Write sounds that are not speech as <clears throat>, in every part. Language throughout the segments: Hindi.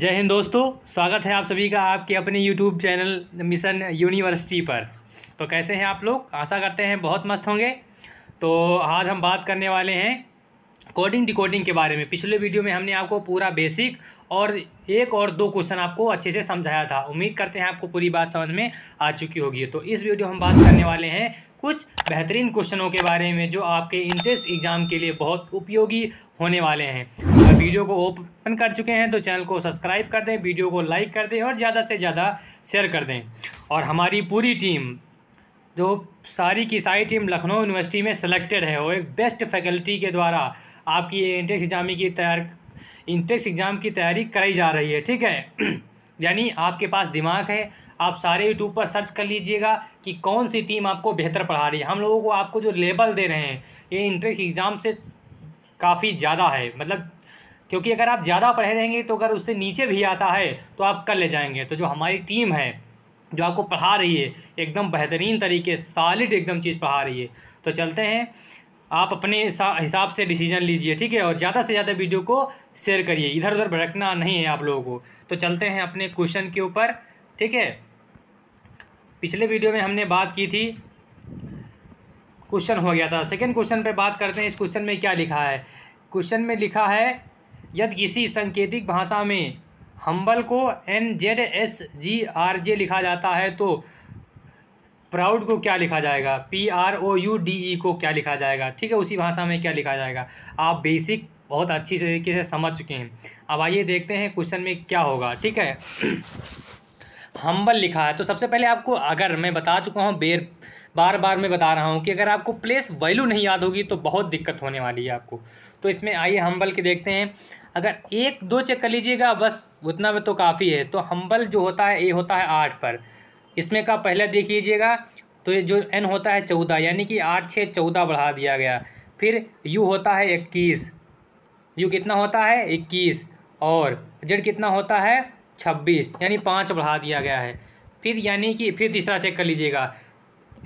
जय हिंद दोस्तों स्वागत है आप सभी का आपके अपने यूट्यूब चैनल मिशन यूनिवर्सिटी पर तो कैसे हैं आप लोग आशा करते हैं बहुत मस्त होंगे तो आज हम बात करने वाले हैं कोडिंग डिकोडिंग के बारे में पिछले वीडियो में हमने आपको पूरा बेसिक और एक और दो क्वेश्चन आपको अच्छे से समझाया था उम्मीद करते हैं आपको पूरी बात समझ में आ चुकी होगी तो इस वीडियो हम बात करने वाले हैं कुछ बेहतरीन क्वेश्चनों के बारे में जो आपके इंट्रेंस एग्ज़ाम के लिए बहुत उपयोगी होने वाले हैं अगर वीडियो को ओपन कर चुके हैं तो चैनल को सब्सक्राइब कर दें वीडियो को लाइक कर दें और ज़्यादा से ज़्यादा शेयर कर दें और हमारी पूरी टीम जो सारी की सारी टीम लखनऊ यूनिवर्सिटी में सेलेक्टेड है वो एक बेस्ट फैकल्टी के द्वारा आपकी एंट्रेंस एग्जाम की तैयार इंट्रेंस एग्ज़ाम की तैयारी कराई जा रही है ठीक है <clears throat> यानी आपके पास दिमाग है आप सारे यूट्यूब पर सर्च कर लीजिएगा कि कौन सी टीम आपको बेहतर पढ़ा रही है हम लोगों को आपको जो लेबल दे रहे हैं ये इंट्रेंस एग्ज़ाम से काफ़ी ज़्यादा है मतलब क्योंकि अगर आप ज़्यादा पढ़े रहेंगे तो अगर उससे नीचे भी आता है तो आप कर ले जाएंगे तो जो हमारी टीम है जो आपको पढ़ा रही है एकदम बेहतरीन तरीके सॉलिड एकदम चीज़ पढ़ा रही है तो चलते हैं आप अपने हिसाब से डिसीजन लीजिए ठीक है और ज़्यादा से ज़्यादा वीडियो को शेयर करिए इधर उधर भड़कना नहीं है आप लोगों को तो चलते हैं अपने क्वेश्चन के ऊपर ठीक है पिछले वीडियो में हमने बात की थी क्वेश्चन हो गया था सेकंड क्वेश्चन पे बात करते हैं इस क्वेश्चन में क्या लिखा है क्वेश्चन में लिखा है यदि किसी संकेतिक भाषा में हम्बल को N Z S G R J लिखा जाता है तो प्राउड को क्या लिखा जाएगा P R O U D E को क्या लिखा जाएगा ठीक है उसी भाषा में क्या लिखा जाएगा आप बेसिक बहुत अच्छी तरीके से समझ चुके हैं अब आइए देखते हैं क्वेश्चन में क्या होगा ठीक है हम्बल लिखा है तो सबसे पहले आपको अगर मैं बता चुका हूँ बेर बार बार मैं बता रहा हूँ कि अगर आपको प्लेस वैल्यू नहीं याद होगी तो बहुत दिक्कत होने वाली है आपको तो इसमें आइए हम्बल के देखते हैं अगर एक दो चेक कर लीजिएगा बस उतना में तो काफ़ी है तो हम्बल जो होता है ए होता है आठ पर इसमें का पहले देख लीजिएगा तो ये जो एन होता है चौदह यानी कि आठ छः चौदह बढ़ा दिया गया फिर यू होता है इक्कीस यू कितना होता है इक्कीस और जेड कितना होता है छब्बीस यानी पाँच बढ़ा दिया गया है फिर यानी कि फिर तीसरा चेक कर लीजिएगा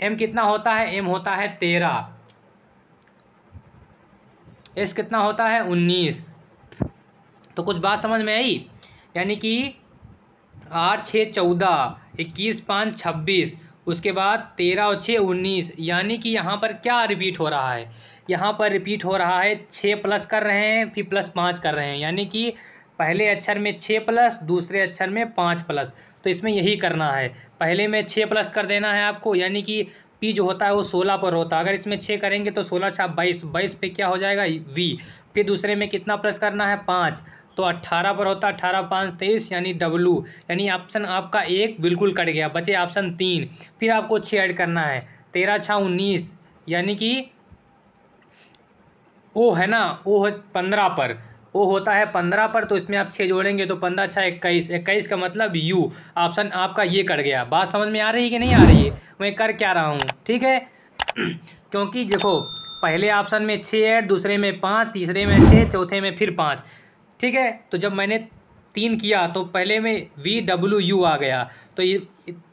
एम कितना होता है एम होता है तेरह एस कितना होता है उन्नीस तो कुछ बात समझ में आई यानी कि आठ छः चौदह इक्कीस पाँच छब्बीस उसके बाद तेरह और छः उन्नीस यानी कि यहाँ पर क्या रिपीट हो रहा है यहाँ पर रिपीट हो रहा है छः प्लस कर रहे हैं फिर प्लस पाँच कर रहे हैं यानी कि पहले अक्षर में छः प्लस दूसरे अक्षर में पाँच प्लस तो इसमें यही करना है पहले में छः प्लस कर देना है आपको यानी कि पी जो होता है वो सोलह पर होता है अगर इसमें छः करेंगे तो सोलह छः बाईस बाईस पे क्या हो जाएगा वी फिर दूसरे में कितना प्लस करना है पाँच तो अट्ठारह पर होता अट्ठारह पाँच तेईस यानी डब्लू यानी ऑप्शन आपका एक बिल्कुल कट गया बचे ऑप्शन तीन फिर आपको छः ऐड करना है तेरह छः उन्नीस यानी कि ओ है ना ओ है पंद्रह पर वो होता है पंद्रह पर तो इसमें आप छः जोड़ेंगे तो पंद्रह छः इक्कीस इक्कीस का मतलब यू ऑप्शन आपका ये कट गया बात समझ में आ रही है कि नहीं आ रही है मैं कर क्या रहा हूँ ठीक है <clears throat> क्योंकि देखो पहले ऑप्शन में छः ऐड दूसरे में पाँच तीसरे में छः चौथे में फिर पाँच ठीक है तो जब मैंने तीन किया तो पहले में वी डब्ल्यू यू आ गया तो ये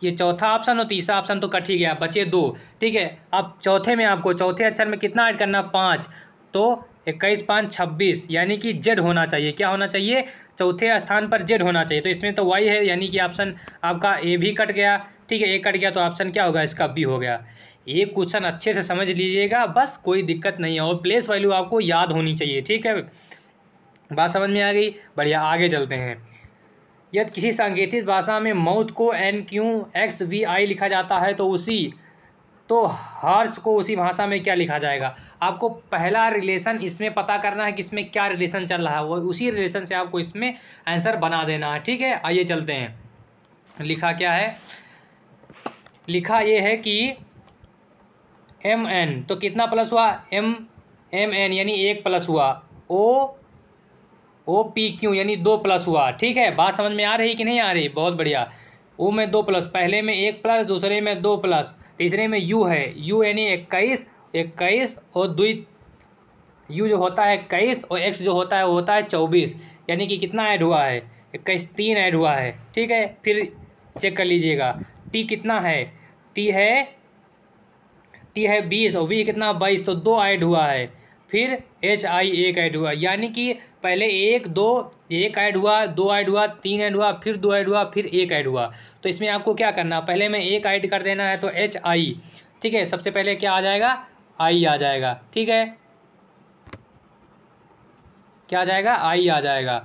ये चौथा ऑप्शन और तीसरा ऑप्शन तो कट ही गया बचे दो ठीक है अब चौथे में आपको चौथे अक्षर में कितना ऐड करना पाँच तो इक्कीस पाँच छब्बीस यानी कि जेड होना चाहिए क्या होना चाहिए चौथे स्थान पर जेड होना चाहिए तो इसमें तो वाई है यानी कि ऑप्शन आपका ए भी कट गया ठीक है ए कट गया तो ऑप्शन क्या होगा इसका बी हो गया ये क्वेश्चन अच्छे से समझ लीजिएगा बस कोई दिक्कत नहीं है और प्लेस वैल्यू आपको याद होनी चाहिए ठीक है बात समझ में आ गई बढ़िया आगे चलते हैं यदि किसी सांकेतिक भाषा में मौत को N Q X V I लिखा जाता है तो उसी तो हर्ष को उसी भाषा में क्या लिखा जाएगा आपको पहला रिलेशन इसमें पता करना है कि इसमें क्या रिलेशन चल रहा है वो उसी रिलेशन से आपको इसमें आंसर बना देना है ठीक है आइए चलते हैं लिखा क्या है लिखा ये है कि एम एन तो कितना प्लस हुआ एम एम एन यानी एक प्लस हुआ ओ ओ पी क्यू यानी दो प्लस हुआ ठीक है बात समझ में आ रही कि नहीं आ रही बहुत बढ़िया ओ में दो प्लस पहले में एक प्लस दूसरे में दो प्लस तीसरे में यू है यू यानी इक्कीस इक्कीस और दुई यू जो होता है इक्कीस और एक्स जो होता है वो होता है चौबीस यानी कि कितना ऐड हुआ है इक्कीस तीन ऐड हुआ है ठीक है फिर चेक कर लीजिएगा टी कितना है टी है टी है बीस और वी कितना बाईस तो दो ऐड हुआ है फिर एच आई एक ऐड हुआ यानी कि पहले एक दो एक ऐड हुआ दो ऐड हुआ तीन ऐड हुआ फिर दो ऐड हुआ फिर एक ऐड हुआ तो इसमें आपको क्या करना पहले में एक ऐड कर देना है तो एच आई ठीक है सबसे पहले क्या आ जाएगा आई आ जाएगा ठीक है क्या आ जाएगा आई आ जाएगा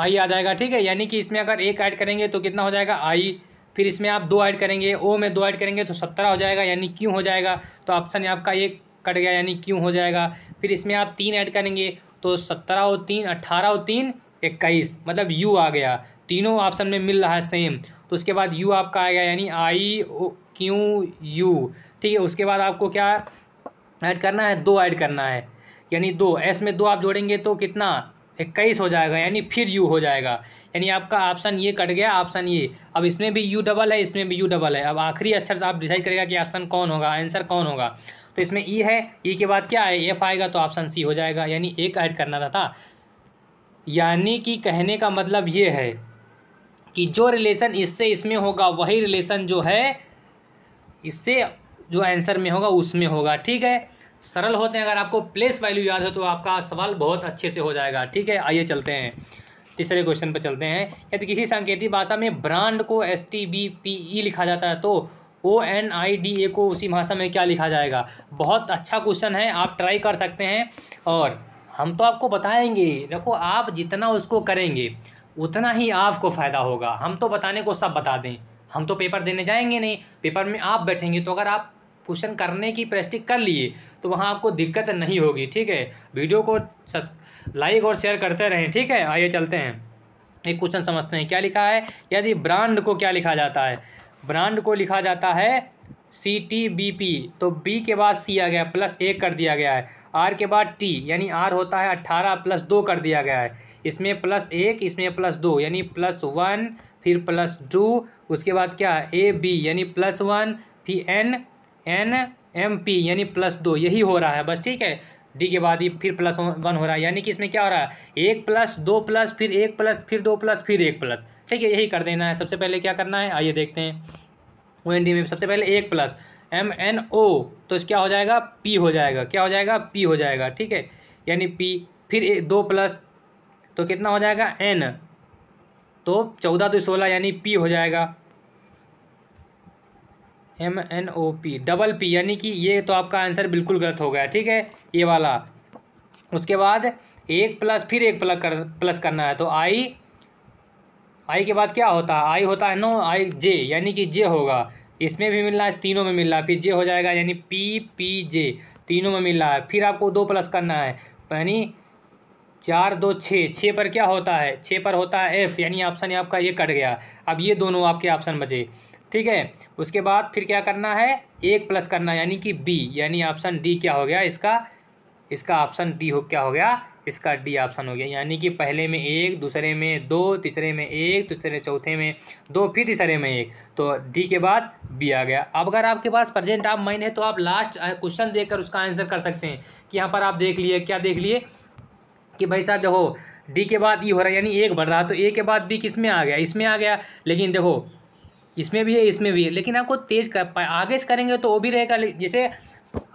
आई आ जाएगा ठीक है यानी कि इसमें अगर एक ऐड करेंगे तो कितना हो जाएगा आई फिर इसमें आप दो ऐड करेंगे ओ में दो ऐड करेंगे तो सत्रह हो जाएगा यानी क्यों हो जाएगा तो ऑप्शन आपका एक कट गया यानी क्यों हो जाएगा फिर इसमें आप तीन ऐड करेंगे तो सत्रह और तीन अट्ठारह और तीन इक्कीस मतलब यू आ गया तीनों ऑप्शन में मिल रहा है सेम तो उसके बाद यू आपका आएगा यानी आई क्यू यू ठीक है उसके बाद आपको क्या ऐड करना है दो ऐड करना है यानी दो एस में दो आप जोड़ेंगे तो कितना इक्कीस हो जाएगा यानी फिर यू हो जाएगा यानी आपका ऑप्शन ये कट गया ऑप्शन ये अब इसमें भी यू डबल है इसमें भी यू डबल है अब आखिरी अक्षर आप डिसाइड करेगा कि ऑप्शन कौन होगा आंसर कौन होगा तो इसमें ई e है ई e के बाद क्या है एफ आएगा तो ऑप्शन सी हो जाएगा यानी एक ऐड करना था, था। यानी कि कहने का मतलब ये है कि जो रिलेशन इससे इसमें होगा वही रिलेशन जो है इससे जो आंसर में होगा उसमें होगा ठीक है सरल होते हैं अगर आपको प्लेस वैल्यू याद हो तो आपका सवाल बहुत अच्छे से हो जाएगा ठीक है आइए चलते हैं तीसरे क्वेश्चन पर चलते हैं यदि किसी सांकेतिक भाषा में ब्रांड को S T B P E लिखा जाता है तो O N I D A को उसी भाषा में क्या लिखा जाएगा बहुत अच्छा क्वेश्चन है आप ट्राई कर सकते हैं और हम तो आपको बताएंगे देखो आप जितना उसको करेंगे उतना ही आपको फ़ायदा होगा हम तो बताने को सब बता दें हम तो पेपर देने जाएंगे नहीं पेपर में आप बैठेंगे तो अगर आप क्वेश्चन करने की प्रैक्टिस कर लिए तो वहाँ आपको दिक्कत नहीं होगी ठीक है वीडियो को लाइक और शेयर करते रहें ठीक है आइए चलते हैं एक क्वेश्चन समझते हैं क्या लिखा है यदि ब्रांड को क्या लिखा जाता है ब्रांड को लिखा जाता है सी टी बी पी तो बी के बाद सी आ गया प्लस एक कर दिया गया है आर के बाद टी यानी आर होता है अट्ठारह प्लस दो कर दिया गया है इसमें प्लस एक इसमें प्लस दो यानी प्लस वन फिर प्लस टू उसके बाद क्या ए बी यानी प्लस वन फिर एन एन एम पी यानी प्लस दो यही हो रहा है बस ठीक है डी के बाद ही फिर प्लस वन हो रहा है यानी कि इसमें क्या हो रहा है एक प्लस दो प्लस फिर एक प्लस फिर दो प्लस फिर एक प्लस ठीक है यही कर देना है सबसे पहले क्या करना है आइए देखते हैं ओ एन डी में सबसे पहले एक प्लस एम एन ओ तो क्या हो जाएगा पी हो जाएगा क्या हो जाएगा पी हो जाएगा ठीक है यानी पी फिर दो प्लस तो कितना हो जाएगा एन तो चौदह दो सोलह यानी पी हो जाएगा M N O P double P यानी कि ये तो आपका आंसर बिल्कुल गलत हो गया ठीक है ये वाला उसके बाद एक प्लस फिर एक प्लस कर प्लस करना है तो आई आई के बाद क्या होता है आई होता है नो आई जे यानी कि जे होगा इसमें भी मिल रहा है तीनों में मिल रहा है फिर जे हो जाएगा यानी पी पी जे तीनों में मिल रहा है फिर आपको दो प्लस करना है यानी चार दो छः छः पर क्या होता है छः पर होता है एफ़ यानी ऑप्शन आपका ये कट गया अब ये दोनों आपके ऑप्शन बचे ठीक है उसके बाद फिर क्या करना है एक प्लस करना यानी कि बी यानी ऑप्शन डी क्या हो गया इसका इसका ऑप्शन डी हो क्या हो गया इसका डी ऑप्शन हो गया यानी कि पहले में एक दूसरे में दो तीसरे में एक तीसरे चौथे में दो फिर तीसरे में एक तो डी के बाद बी आ गया अब अगर आपके पास प्रेजेंट आप माइंड है तो आप लास्ट क्वेश्चन देखकर उसका आंसर कर सकते हैं कि यहाँ पर आप देख लिए क्या देख लिए कि भाई साहब देखो डी के बाद ई e हो रहा है यानी एक बढ़ रहा तो ए के बाद बी किस में आ गया इसमें आ गया लेकिन देखो इसमें भी है इसमें भी है लेकिन आपको तेज़ कर पाए आगे से करेंगे तो वो भी रहेगा जैसे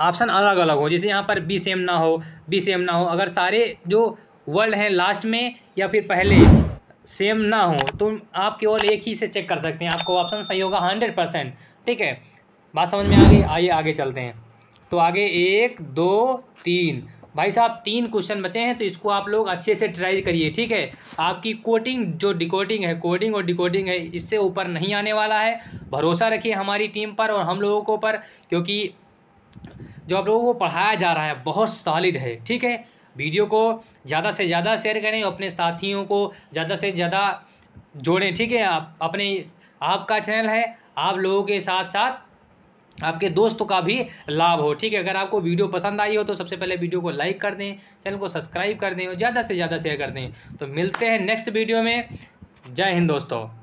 ऑप्शन अलग अलग हो जैसे यहाँ पर बी सेम ना हो बी सेम ना हो अगर सारे जो वर्ड हैं लास्ट में या फिर पहले सेम ना हो तो आप केवल एक ही से चेक कर सकते हैं आपको ऑप्शन सही होगा हंड्रेड परसेंट ठीक है बात समझ में आ गई आइए आगे चलते हैं तो आगे एक दो तीन भाई साहब तीन क्वेश्चन बचे हैं तो इसको आप लोग अच्छे से ट्राई करिए ठीक है आपकी कोटिंग जो डिकोडिंग है कोडिंग और डिकोडिंग है इससे ऊपर नहीं आने वाला है भरोसा रखिए हमारी टीम पर और हम लोगों को पर क्योंकि जो आप लोगों को पढ़ाया जा रहा है बहुत सॉलिड है ठीक है वीडियो को ज़्यादा से ज़्यादा शेयर करें अपने साथियों को ज़्यादा से ज़्यादा जोड़ें ठीक है आप अपने आपका चैनल है आप लोगों के साथ साथ आपके दोस्तों का भी लाभ हो ठीक है अगर आपको वीडियो पसंद आई हो तो सबसे पहले वीडियो को लाइक कर दें चैनल को सब्सक्राइब कर दें और ज़्यादा से ज़्यादा शेयर कर दें तो मिलते हैं नेक्स्ट वीडियो में जय हिंद दोस्तों